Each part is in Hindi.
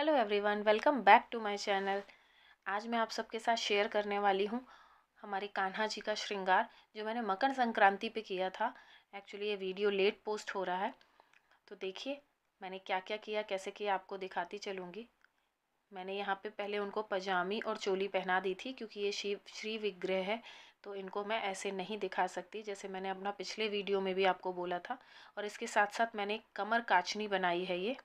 hello everyone welcome back to my channel आज मैं आप सबके साथ शेयर करने वाली हूँ हमारे कान्हा जी का श्रृंगार जो मैंने मकर संक्रांति पे किया था एक्चुअली ये वीडियो लेट पोस्ट हो रहा है तो देखिए मैंने क्या क्या किया कैसे किया आपको दिखाती चलूँगी मैंने यहाँ पे पहले उनको पजामी और चोली पहना दी थी क्योंकि ये शिव श्री विग्रह है तो इनको मैं ऐसे नहीं दिखा सकती जैसे मैंने अपना पिछले वीडियो में भी आपको बोला था और इसके साथ साथ मैंने कमर काचनी बनाई है ये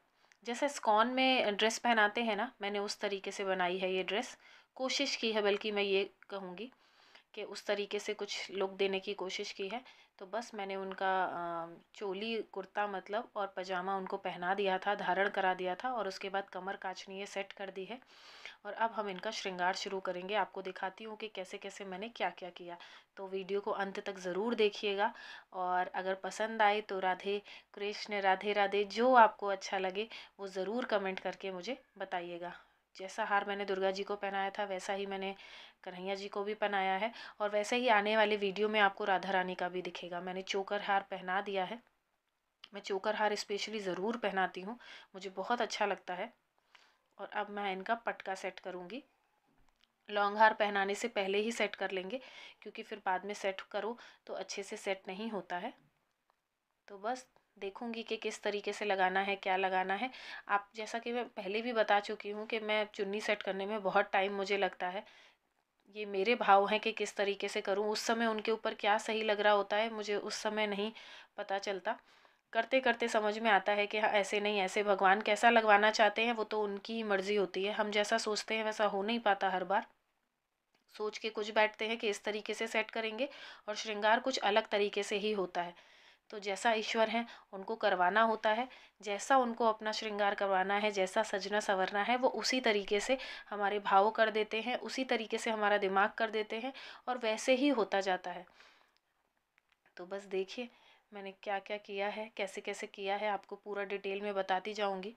जैसे स्कॉन में ड्रेस पहनाते हैं ना मैंने उस तरीके से बनाई है ये ड्रेस कोशिश की है बल्कि मैं ये कहूँगी कि उस तरीके से कुछ लुक देने की कोशिश की है तो बस मैंने उनका चोली कुर्ता मतलब और पजामा उनको पहना दिया था धारण करा दिया था और उसके बाद कमर काचनी ये सेट कर दी है और अब हम इनका श्रृंगार शुरू करेंगे आपको दिखाती हूँ कि कैसे कैसे मैंने क्या क्या किया तो वीडियो को अंत तक ज़रूर देखिएगा और अगर पसंद आए तो राधे कृष्ण राधे राधे जो आपको अच्छा लगे वो ज़रूर कमेंट करके मुझे बताइएगा जैसा हार मैंने दुर्गा जी को पहनाया था वैसा ही मैंने कन्हैया जी को भी पहनाया है और वैसे ही आने वाले वीडियो में आपको राधा रानी का भी दिखेगा मैंने चोकर हार पहना दिया है मैं चोकर हार स्पेशली ज़रूर पहनाती हूँ मुझे बहुत अच्छा लगता है और अब मैं इनका पटका सेट करूँगी लॉन्ग हार पहनाने से पहले ही सेट कर लेंगे क्योंकि फिर बाद में सेट करो तो अच्छे से सेट नहीं होता है तो बस देखूँगी कि किस तरीके से लगाना है क्या लगाना है आप जैसा कि मैं पहले भी बता चुकी हूँ कि मैं चुन्नी सेट करने में बहुत टाइम मुझे लगता है ये मेरे भाव हैं कि किस तरीके से करूँ उस समय उनके ऊपर क्या सही लग रहा होता है मुझे उस समय नहीं पता चलता करते करते समझ में आता है कि हाँ ऐसे नहीं ऐसे भगवान कैसा लगवाना चाहते हैं वो तो उनकी ही मर्ज़ी होती है हम जैसा सोचते हैं वैसा हो नहीं पाता हर बार सोच के कुछ बैठते हैं कि इस तरीके से सेट करेंगे और श्रृंगार कुछ अलग तरीके से ही होता है तो जैसा ईश्वर है उनको करवाना होता है जैसा उनको अपना श्रृंगार करवाना है जैसा सजना संवरना है वो उसी तरीके से हमारे भाव कर देते हैं उसी तरीके से हमारा दिमाग कर देते हैं और वैसे ही होता जाता है तो बस देखिए मैंने क्या क्या किया है कैसे कैसे किया है आपको पूरा डिटेल में बताती जाऊंगी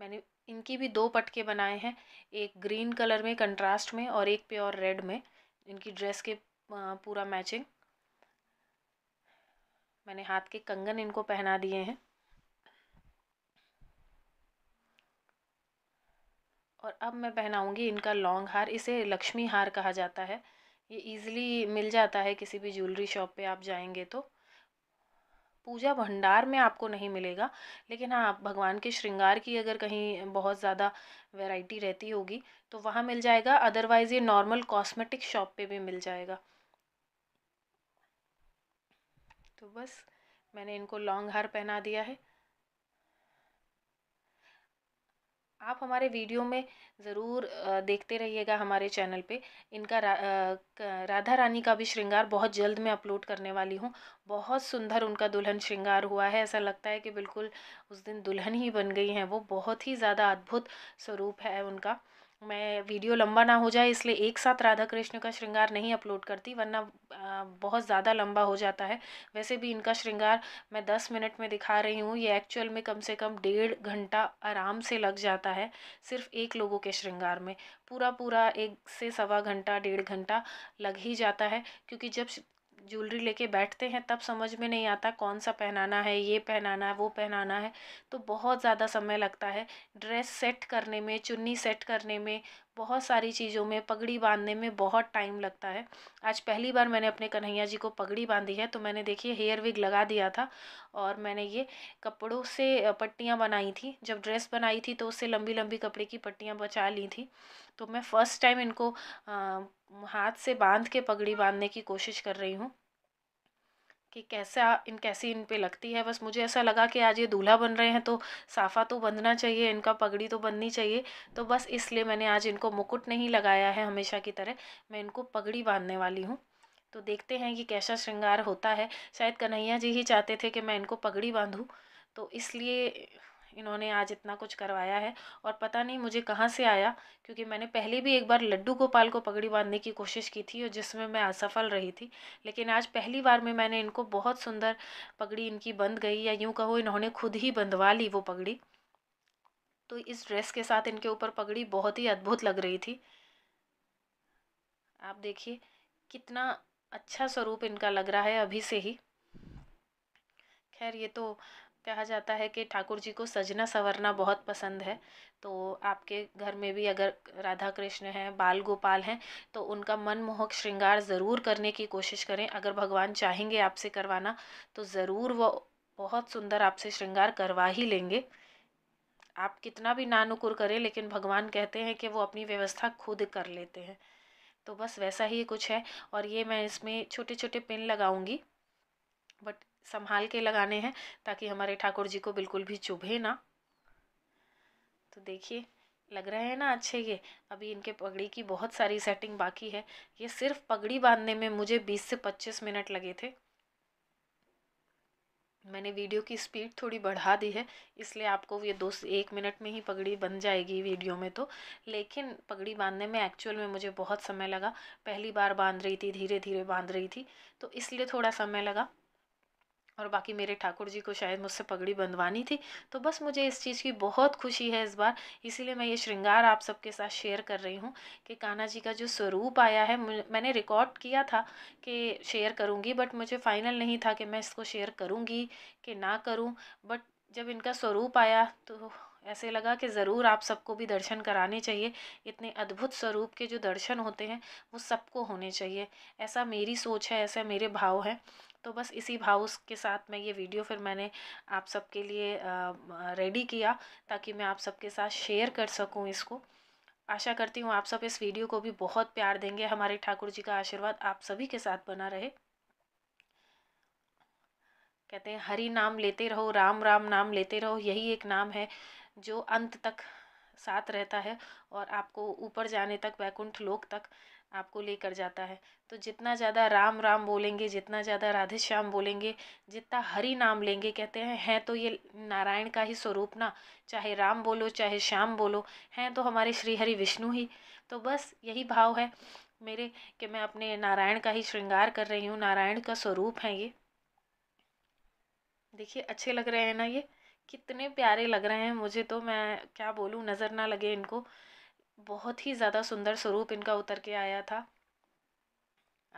मैंने इनकी भी दो पटके बनाए हैं एक ग्रीन कलर में कंट्रास्ट में और एक प्योर रेड में इनकी ड्रेस के पूरा मैचिंग मैंने हाथ के कंगन इनको पहना दिए हैं और अब मैं पहनाऊँगी इनका लॉन्ग हार इसे लक्ष्मी हार कहा जाता है ये इजीली मिल जाता है किसी भी ज्वेलरी शॉप पे आप जाएंगे तो पूजा भंडार में आपको नहीं मिलेगा लेकिन हाँ आप भगवान के श्रृंगार की अगर कहीं बहुत ज़्यादा वैरायटी रहती होगी तो वहाँ मिल जाएगा अदरवाइज़ ये नॉर्मल कॉस्मेटिक शॉप पे भी मिल जाएगा तो बस मैंने इनको लॉन्ग हार पहना दिया है आप हमारे वीडियो में ज़रूर देखते रहिएगा हमारे चैनल पे इनका रा, राधा रानी का भी श्रृंगार बहुत जल्द मैं अपलोड करने वाली हूँ बहुत सुंदर उनका दुल्हन श्रृंगार हुआ है ऐसा लगता है कि बिल्कुल उस दिन दुल्हन ही बन गई हैं वो बहुत ही ज़्यादा अद्भुत स्वरूप है उनका मैं वीडियो लंबा ना हो जाए इसलिए एक साथ राधा कृष्ण का श्रृंगार नहीं अपलोड करती वरना बहुत ज़्यादा लंबा हो जाता है वैसे भी इनका श्रृंगार मैं दस मिनट में दिखा रही हूँ ये एक्चुअल में कम से कम डेढ़ घंटा आराम से लग जाता है सिर्फ एक लोगों के श्रृंगार में पूरा पूरा एक से सवा घंटा डेढ़ घंटा लग ही जाता है क्योंकि जब ज्वेलरी लेके बैठते हैं तब समझ में नहीं आता कौन सा पहनाना है ये पहनाना है वो पहनाना है तो बहुत ज़्यादा समय लगता है ड्रेस सेट करने में चुन्नी सेट करने में बहुत सारी चीज़ों में पगड़ी बांधने में बहुत टाइम लगता है आज पहली बार मैंने अपने कन्हैया जी को पगड़ी बांधी है तो मैंने देखिए हेयर विग लगा दिया था और मैंने ये कपड़ों से पट्टियाँ बनाई थी जब ड्रेस बनाई थी तो उससे लंबी लंबी कपड़े की पट्टियाँ बचा ली थी तो मैं फ़र्स्ट टाइम इनको आ, हाथ से बांध के पगड़ी बांधने की कोशिश कर रही हूँ कि कैसा इन कैसी इन पे लगती है बस मुझे ऐसा लगा कि आज ये दूल्हा बन रहे हैं तो साफ़ा तो बंधना चाहिए इनका पगड़ी तो बननी चाहिए तो बस इसलिए मैंने आज इनको मुकुट नहीं लगाया है हमेशा की तरह मैं इनको पगड़ी बांधने वाली हूँ तो देखते हैं कि कैसा श्रृंगार होता है शायद कन्हैया जी ही चाहते थे कि मैं इनको पगड़ी बांधूँ तो इसलिए इन्होंने आज इतना कुछ करवाया है और पता नहीं मुझे कहाँ से आया क्योंकि मैंने पहले भी एक बार लड्डू गोपाल को पगड़ी बांधने की कोशिश की थी और जिसमें मैं असफल रही थी लेकिन आज पहली बार में मैंने इनको बहुत सुंदर पगड़ी इनकी बंध गई या यूँ कहो इन्होंने खुद ही बंधवा ली वो पगड़ी तो इस ड्रेस के साथ इनके ऊपर पगड़ी बहुत ही अद्भुत लग रही थी आप देखिए कितना अच्छा स्वरूप इनका लग रहा है अभी से ही खैर ये तो कहा जाता है कि ठाकुर जी को सजना संवरना बहुत पसंद है तो आपके घर में भी अगर राधा कृष्ण हैं बाल गोपाल हैं तो उनका मनमोहक श्रृंगार ज़रूर करने की कोशिश करें अगर भगवान चाहेंगे आपसे करवाना तो ज़रूर वो बहुत सुंदर आपसे श्रृंगार करवा ही लेंगे आप कितना भी नानुकुर करें लेकिन भगवान कहते हैं कि वो अपनी व्यवस्था खुद कर लेते हैं तो बस वैसा ही कुछ है और ये मैं इसमें छोटे छोटे पिन लगाऊंगी बट संभाल के लगाने हैं ताकि हमारे ठाकुर जी को बिल्कुल भी चुभे ना तो देखिए लग रहे हैं ना अच्छे ये अभी इनके पगड़ी की बहुत सारी सेटिंग बाकी है ये सिर्फ पगड़ी बांधने में मुझे 20 से 25 मिनट लगे थे मैंने वीडियो की स्पीड थोड़ी बढ़ा दी है इसलिए आपको ये दो से एक मिनट में ही पगड़ी बन जाएगी वीडियो में तो लेकिन पगड़ी बांधने में एक्चुअल में मुझे बहुत समय लगा पहली बार बांध रही थी धीरे धीरे बांध रही थी तो इसलिए थोड़ा समय लगा और बाकी मेरे ठाकुर जी को शायद मुझसे पगड़ी बंधवानी थी तो बस मुझे इस चीज़ की बहुत खुशी है इस बार इसीलिए मैं ये श्रृंगार आप सबके साथ शेयर कर रही हूँ कि कान्हा जी का जो स्वरूप आया है मैंने रिकॉर्ड किया था कि शेयर करूँगी बट मुझे फ़ाइनल नहीं था कि मैं इसको शेयर करूँगी कि ना करूँ बट जब इनका स्वरूप आया तो ऐसे लगा कि ज़रूर आप सबको भी दर्शन कराने चाहिए इतने अद्भुत स्वरूप के जो दर्शन होते हैं वो सबको होने चाहिए ऐसा मेरी सोच है ऐसा मेरे भाव हैं तो बस इसी भाउस के साथ मैं ये वीडियो फिर मैंने आप सबके लिए रेडी किया ताकि मैं आप सबके साथ शेयर कर सकूँ इसको आशा करती हूँ आप सब इस वीडियो को भी बहुत प्यार देंगे हमारे ठाकुर जी का आशीर्वाद आप सभी के साथ बना रहे कहते हैं हरि नाम लेते रहो राम राम नाम लेते रहो यही एक नाम है जो अंत तक साथ रहता है और आपको ऊपर जाने तक वैकुंठ लोक तक आपको लेकर जाता है तो जितना ज़्यादा राम राम बोलेंगे जितना ज़्यादा राधे श्याम बोलेंगे जितना हरि नाम लेंगे कहते हैं हैं तो ये नारायण का ही स्वरूप ना चाहे राम बोलो चाहे श्याम बोलो हैं तो हमारे श्री हरि विष्णु ही तो बस यही भाव है मेरे कि मैं अपने नारायण का ही श्रृंगार कर रही हूँ नारायण का स्वरूप है ये देखिए अच्छे लग रहे हैं ना ये कितने प्यारे लग रहे हैं मुझे तो मैं क्या बोलूँ नज़र ना लगे इनको बहुत ही ज़्यादा सुंदर स्वरूप इनका उतर के आया था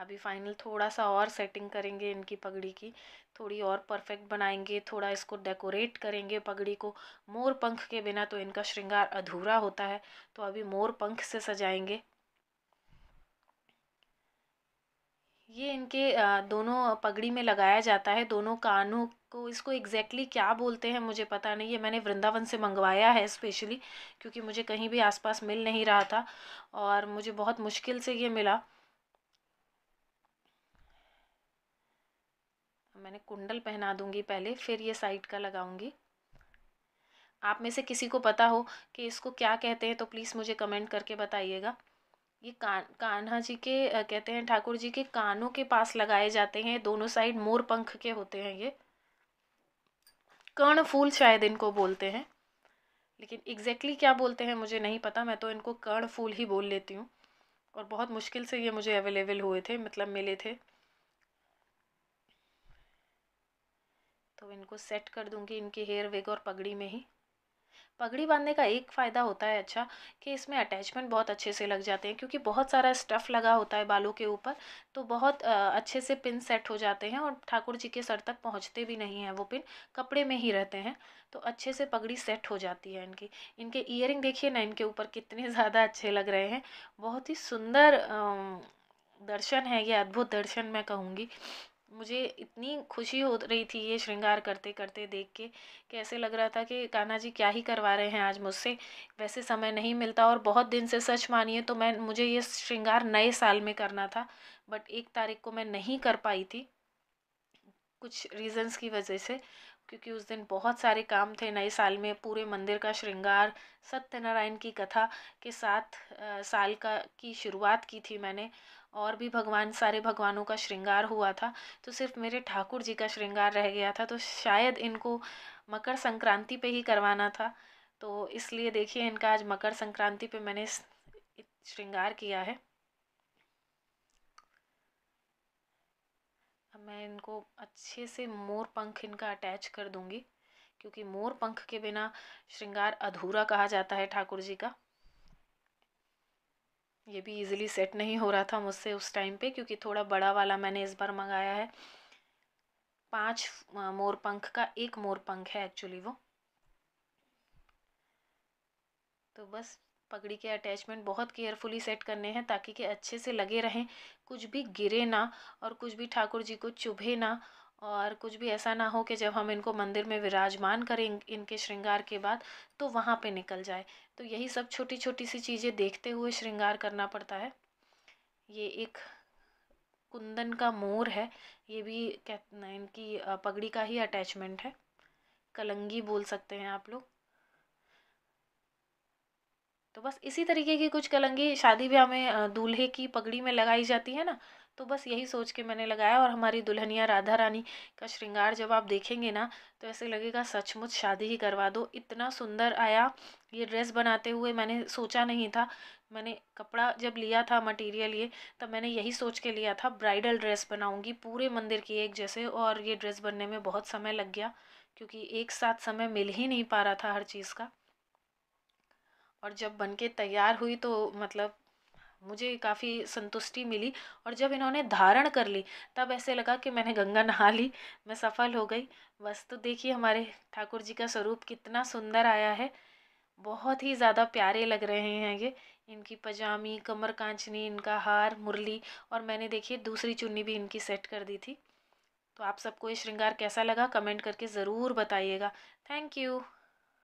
अभी फाइनल थोड़ा सा और सेटिंग करेंगे इनकी पगड़ी की थोड़ी और परफेक्ट बनाएंगे थोड़ा इसको डेकोरेट करेंगे पगड़ी को मोर पंख के बिना तो इनका श्रृंगार अधूरा होता है तो अभी मोर पंख से सजाएंगे ये इनके दोनों पगड़ी में लगाया जाता है दोनों कानों तो इसको एग्जैक्टली exactly क्या बोलते हैं मुझे पता नहीं है मैंने वृंदावन से मंगवाया है स्पेशली क्योंकि मुझे कहीं भी आसपास मिल नहीं रहा था और मुझे बहुत मुश्किल से ये मिला मैंने कुंडल पहना दूंगी पहले फिर ये साइड का लगाऊंगी आप में से किसी को पता हो कि इसको क्या कहते हैं तो प्लीज़ मुझे कमेंट करके बताइएगा ये कान कान्हा जी के कहते हैं ठाकुर जी के कानों के पास लगाए जाते हैं दोनों साइड मोर पंख के होते हैं ये कर्ण फूल शायद इनको बोलते हैं लेकिन एग्जैक्टली क्या बोलते हैं मुझे नहीं पता मैं तो इनको कर्ण फूल ही बोल लेती हूँ और बहुत मुश्किल से ये मुझे अवेलेबल हुए थे मतलब मिले थे तो इनको सेट कर दूँगी इनके हेयर वेग और पगड़ी में ही पगड़ी बांधने का एक फ़ायदा होता है अच्छा कि इसमें अटैचमेंट बहुत अच्छे से लग जाते हैं क्योंकि बहुत सारा स्टफ़ लगा होता है बालों के ऊपर तो बहुत अच्छे से पिन सेट हो जाते हैं और ठाकुर जी के सर तक पहुंचते भी नहीं हैं वो पिन कपड़े में ही रहते हैं तो अच्छे से पगड़ी सेट हो जाती है इनकी इनके ईयर देखिए ना इनके ऊपर कितने ज़्यादा अच्छे लग रहे हैं बहुत ही सुंदर दर्शन है ये अद्भुत दर्शन मैं कहूँगी मुझे इतनी खुशी हो रही थी ये श्रृंगार करते करते देख के कि ऐसे लग रहा था कि कान्हा जी क्या ही करवा रहे हैं आज मुझसे वैसे समय नहीं मिलता और बहुत दिन से सच मानिए तो मैं मुझे ये श्रृंगार नए साल में करना था बट एक तारीख को मैं नहीं कर पाई थी कुछ रीज़न्स की वजह से क्योंकि उस दिन बहुत सारे काम थे नए साल में पूरे मंदिर का श्रृंगार सत्यनारायण की कथा के साथ साल का की शुरुआत की थी मैंने और भी भगवान सारे भगवानों का श्रृंगार हुआ था तो सिर्फ मेरे ठाकुर जी का श्रृंगार रह गया था तो शायद इनको मकर संक्रांति पे ही करवाना था तो इसलिए देखिए इनका आज मकर संक्रांति पे मैंने श्रृंगार किया है मैं इनको अच्छे से मोर पंख इनका अटैच कर दूंगी क्योंकि मोर पंख के बिना श्रृंगार अधूरा कहा जाता है ठाकुर जी का ये भी इजीली सेट नहीं हो रहा था मुझसे उस टाइम पे क्योंकि थोड़ा बड़ा वाला मैंने इस बार मंगाया है पांच मोर पंख का एक मोर पंख है एक्चुअली वो तो बस पगड़ी के अटैचमेंट बहुत केयरफुली सेट करने हैं ताकि कि अच्छे से लगे रहें कुछ भी गिरे ना और कुछ भी ठाकुर जी को चुभे ना और कुछ भी ऐसा ना हो कि जब हम इनको मंदिर में विराजमान करें इनके श्रृंगार के बाद तो वहाँ पे निकल जाए तो यही सब छोटी छोटी सी चीज़ें देखते हुए श्रृंगार करना पड़ता है ये एक कुंदन का मोर है ये भी कहते इनकी पगड़ी का ही अटैचमेंट है कलंगी बोल सकते हैं आप लोग तो बस इसी तरीके की कुछ कलंगी शादी ब्याह में दूल्हे की पगड़ी में लगाई जाती है ना तो बस यही सोच के मैंने लगाया और हमारी दुल्हनिया राधा रानी का श्रृंगार जब आप देखेंगे ना तो ऐसे लगेगा सचमुच शादी ही करवा दो इतना सुंदर आया ये ड्रेस बनाते हुए मैंने सोचा नहीं था मैंने कपड़ा जब लिया था मटेरियल ये तब मैंने यही सोच के लिया था ब्राइडल ड्रेस बनाऊँगी पूरे मंदिर की एक जैसे और ये ड्रेस बनने में बहुत समय लग गया क्योंकि एक साथ समय मिल ही नहीं पा रहा था हर चीज़ का और जब बन के तैयार हुई तो मतलब मुझे काफ़ी संतुष्टि मिली और जब इन्होंने धारण कर ली तब ऐसे लगा कि मैंने गंगा नहा ली मैं सफल हो गई बस तो देखिए हमारे ठाकुर जी का स्वरूप कितना सुंदर आया है बहुत ही ज़्यादा प्यारे लग रहे हैं ये इनकी पजामी कमर कांचनी इनका हार मुरली और मैंने देखिए दूसरी चुन्नी भी इनकी सेट कर दी थी तो आप सबको ये श्रृंगार कैसा लगा कमेंट करके ज़रूर बताइएगा थैंक यू